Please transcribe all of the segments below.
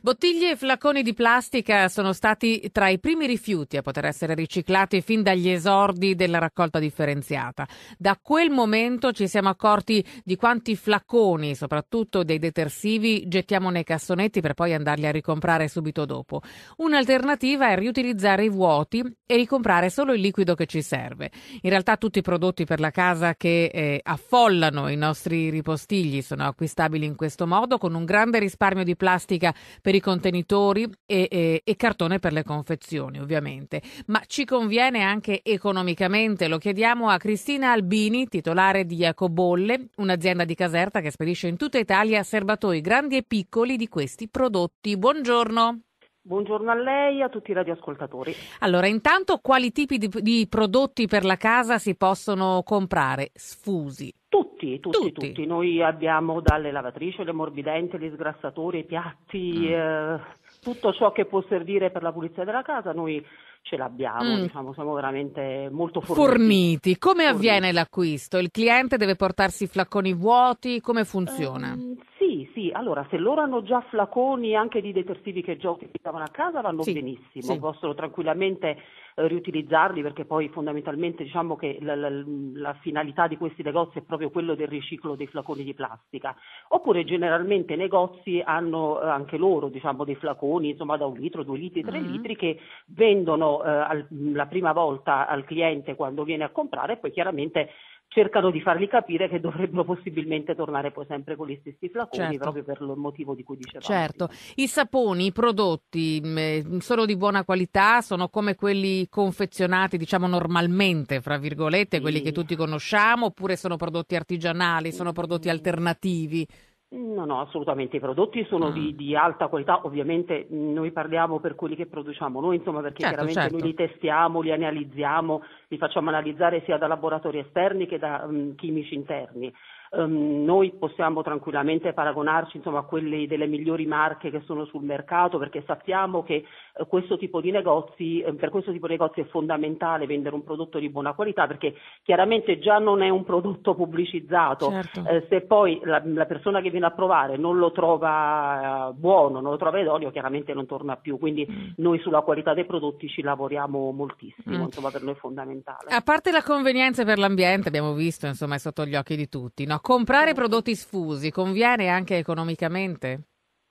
Bottiglie e flaconi di plastica sono stati tra i primi rifiuti a poter essere riciclati fin dagli esordi della raccolta differenziata. Da quel momento ci siamo accorti di quanti flaconi, soprattutto dei detersivi, gettiamo nei cassonetti per poi andarli a ricomprare subito dopo. Un'alternativa è riutilizzare i vuoti e ricomprare solo il liquido che ci serve. In realtà tutti i prodotti per la casa che eh, affollano i nostri ripostigli sono acquistabili in questo modo con un grande risparmio di plastica per i contenitori e, e, e cartone per le confezioni, ovviamente. Ma ci conviene anche economicamente, lo chiediamo a Cristina Albini, titolare di Iacobolle, un'azienda di Caserta che spedisce in tutta Italia serbatoi grandi e piccoli di questi prodotti. Buongiorno. Buongiorno a lei e a tutti i radioascoltatori. Allora, intanto quali tipi di, di prodotti per la casa si possono comprare? Sfusi, tutti, tutti, tutti, tutti, Noi abbiamo dalle lavatrici, le morbidenti, gli sgrassatori, i piatti, mm. eh, tutto ciò che può servire per la pulizia della casa, noi ce l'abbiamo, mm. diciamo, siamo veramente molto forniti. forniti. Come forniti. avviene l'acquisto? Il cliente deve portarsi i flacconi vuoti? Come funziona? Eh, sì, sì, allora se loro hanno già flaconi anche di detersivi che già utilizzavano a casa vanno sì, benissimo, sì. possono tranquillamente riutilizzarli perché poi fondamentalmente diciamo che la, la, la, finalità di questi negozi è proprio quello del riciclo dei flaconi di plastica. Oppure generalmente i negozi hanno eh, anche loro diciamo, dei flaconi insomma, da un litro, due litri, tre mm-hmm. litri che vendono eh, al, la prima volta al cliente quando viene a comprare e poi chiaramente cercano di fargli capire che dovrebbero possibilmente tornare poi sempre con gli stessi flaconi certo. proprio per il motivo di cui dicevamo. Certo, i saponi, i prodotti mm, eh, sono di buona qualità, sono come quelli confezionati, diciamo normalmente, fra virgolette, sì. quelli che tutti conosciamo, oppure sono prodotti artigianali, sono prodotti alternativi? No, no, assolutamente. I prodotti sono ah. di, di, alta qualità, ovviamente noi parliamo per quelli che produciamo noi, insomma, perché certo, chiaramente certo. noi li testiamo, li analizziamo, li facciamo analizzare sia da laboratori esterni che da um, chimici interni ehm, noi possiamo tranquillamente paragonarci insomma, a quelle delle migliori marche che sono sul mercato perché sappiamo che eh, questo negozi, eh, per questo tipo di negozi è fondamentale vendere un prodotto di buona qualità perché chiaramente già non è un prodotto pubblicizzato, certo. eh, se poi la, la, persona che viene a provare non lo trova eh, buono, non lo trova idoneo, chiaramente non torna più, quindi mm. noi sulla qualità dei prodotti ci lavoriamo moltissimo, mm. insomma per noi è fondamentale. A parte la convenienza per l'ambiente, abbiamo visto, insomma è sotto gli occhi di tutti, no? comprare prodotti sfusi conviene anche economicamente?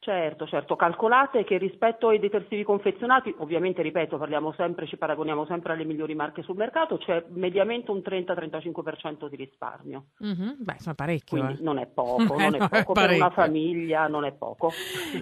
Certo, certo, calcolate che rispetto ai detersivi confezionati, ovviamente ripeto, parliamo sempre, ci paragoniamo sempre alle migliori marche sul mercato, c'è mediamente un 30-35% di risparmio. Mm-hmm. Beh, sono parecchio. Quindi eh. non è poco, non eh, no, è poco, è per una famiglia non è poco.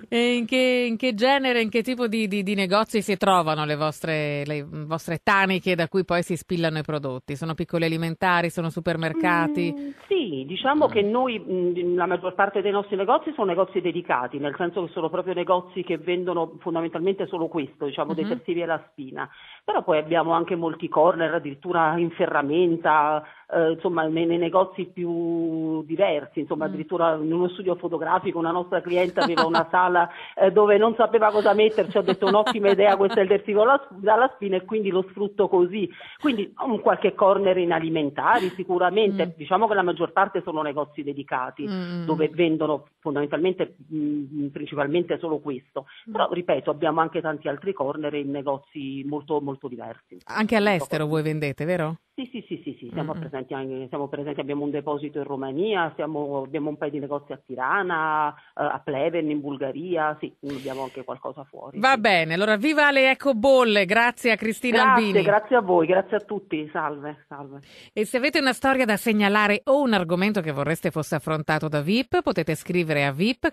E in che, in che genere, in che tipo di, di, di negozi si trovano le vostre, le vostre, taniche da cui poi si spillano i prodotti? Sono piccoli alimentari, sono supermercati? Mm, sì, diciamo mm. che noi, mm, la maggior parte dei nostri negozi sono negozi dedicati, nel senso senso che sono proprio negozi che vendono fondamentalmente solo questo, diciamo mm-hmm. detersivi alla spina, però poi abbiamo anche molti corner, addirittura in ferramenta, eh, insomma nei, nei, negozi più diversi, insomma mm. addirittura in uno studio fotografico una nostra cliente aveva una sala eh, dove non sapeva cosa metterci, ha detto un'ottima idea, questo è il detersivo alla, alla, spina e quindi lo sfrutto così, quindi un qualche corner in alimentari sicuramente, mm. diciamo che la maggior parte sono negozi dedicati mm. mm, mm. dove vendono fondamentalmente mh, mm, principalmente solo questo, mm. però ripeto abbiamo anche tanti altri corner in negozi molto, molto diversi. Anche all'estero voi vendete, vero? Sì, sì, sì, sì, sì. Mm, siamo, mm. presenti anche, siamo, presenti abbiamo un deposito in Romania, siamo, abbiamo un paio di negozi a Tirana, eh, a Pleven in Bulgaria, sì, abbiamo anche qualcosa fuori. Va sì. bene, allora viva le Bolle, grazie a Cristina grazie, Albini. Grazie a voi, grazie a tutti, salve, salve. E se avete una storia da segnalare o un argomento che vorreste fosse affrontato da VIP, potete scrivere a vip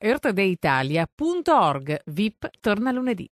earthdayitaliaorg VIP torna lunedì.